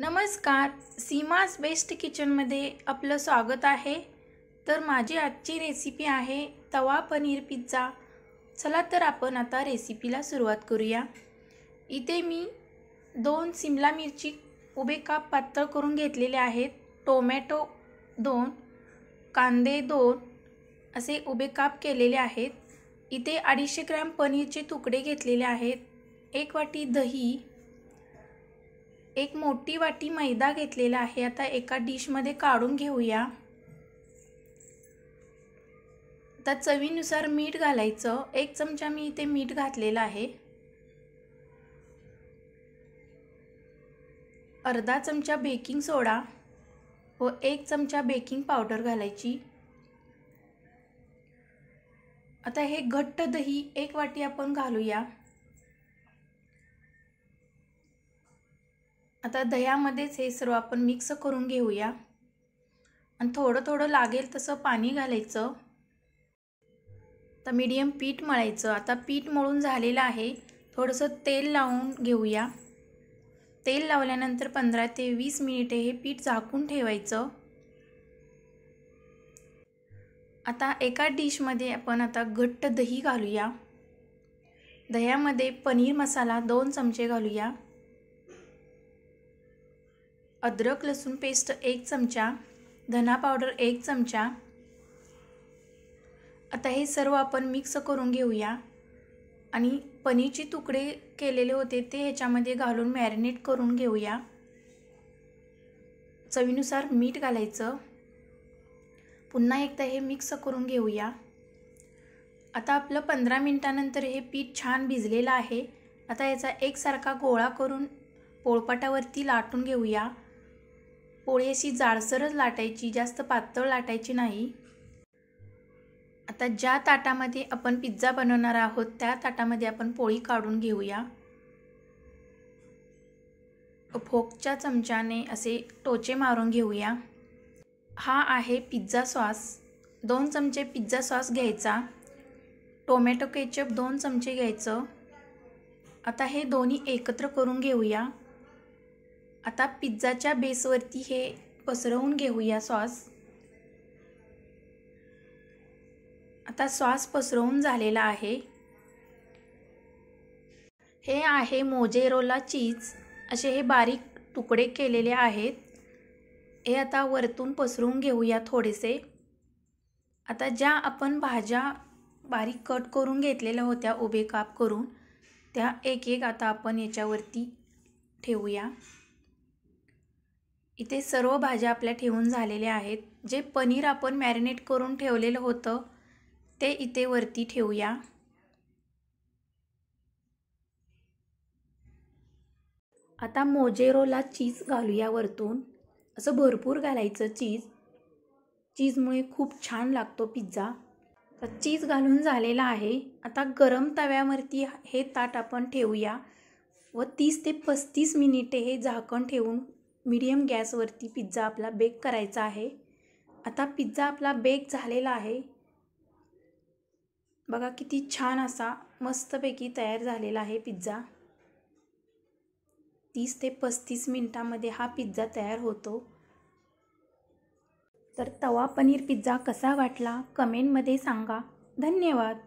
नमस्कार सीमास बेस्ट किचनमध्ये आपलं स्वागत आहे तर माझी आजची रेसिपी आहे तवा पनीर पिझ्झा चला तर आपण आता रेसिपीला सुरुवात करूया इथे मी दोन सिमला मिरची उभे काप पातळ करून घेतलेले आहेत टोमॅटो दोन कांदे दोन असे उभे काप केलेले आहेत इथे अडीचशे ग्रॅम पनीरचे तुकडे घेतलेले आहेत एक वाटी दही एक मोठी वाटी मैदा घेतलेला आहे आता एका डिशमध्ये काढून घेऊया आता चवीनुसार मीठ घालायचं एक चमचा मी इथे मीठ घातलेलं आहे अर्धा चमचा बेकिंग सोडा व एक चमचा बेकिंग पावडर घालायची आता हे घट्ट दही एक वाटी आपण घालूया आता दह्यामध्येच हे सर्व आपण मिक्स करून घेऊया आणि थोडं थोडं लागेल तसं पाणी घालायचं आता मीडियम पीठ मळायचं आता पीठ मळून झालेलं आहे थोडंसं तेल लावून घेऊया तेल लावल्यानंतर पंधरा ते वीस मिनिटे हे पीठ झाकून ठेवायचं आता एका डिशमध्ये आपण आता घट्ट दही घालूया दह्यामध्ये पनीर मसाला दोन चमचे घालूया अद्रक लसूण पेस्ट एक चमचा धना पावडर एक चमचा आता हे सर्व आपण मिक्स करून घेऊया आणि पनीरचे तुकडे केलेले होते ते ह्याच्यामध्ये घालून मॅरिनेट करून घेऊया चवीनुसार मीठ घालायचं पुन्हा एकदा हे मिक्स करून घेऊया आता आपलं पंधरा मिनटानंतर हे पीठ छान भिजलेलं आहे आता याचा एकसारखा गोळा करून पोळपाटावरती लाटून घेऊया पोळी अशी जाडसरच लाटायची जास्त पातळ लाटायची नाही आता ज्या ताटामध्ये आपण पिझ्झा बनवणार आहोत त्या ताटामध्ये आपण पोळी काढून घेऊया फोकच्या चमच्याने असे टोचे मारून घेऊया हा आहे पिझ्झा सॉस दोन चमचे पिझ्झा सॉस घ्यायचा टोमॅटो केचप दोन चमचे घ्यायचं आता हे दोन्ही एकत्र करून घेऊया आता पिझ्झाच्या बेसवरती हे पसरवून घेऊया सॉस आता सॉस पसरवून झालेला आहे हे आहे मोजेरोला चीज असे हे बारीक तुकडे केलेले आहेत हे आता वरतून पसरून घेऊया थोडेसे आता ज्या आपण भाज्या बारीक कट करून घेतलेल्या होत्या उभे काप करून त्या एक एक आता आपण याच्यावरती ठेवूया इथे सर्व भाज्या आपल्या ठेवून झालेल्या आहेत जे पनीर आपण मॅरिनेट करून ठेवलेलं होतं ते इथे वरती ठेवूया आता मोजेरोला चीज घालूया वरतून असं भरपूर घालायचं चीज चीजमुळे खूप छान लागतो पिझ्झा तर चीज घालून झालेला आहे आता गरम तव्यावरती हे ताट आपण ठेवूया व तीस ते पस्तीस मिनिटे हे झाकण ठेवून मीडियम गॅसवरती पिझ्झा आपला बेक करायचा आहे आता पिझ्झा आपला बेक झालेला आहे बघा किती छान असा मस्तपैकी तयार झालेला आहे पिझ्झा तीस ते पस्तीस मिनटामध्ये हा पिझ्झा तयार होतो तर तवा पनीर पिझ्झा कसा वाटला कमेंटमध्ये सांगा धन्यवाद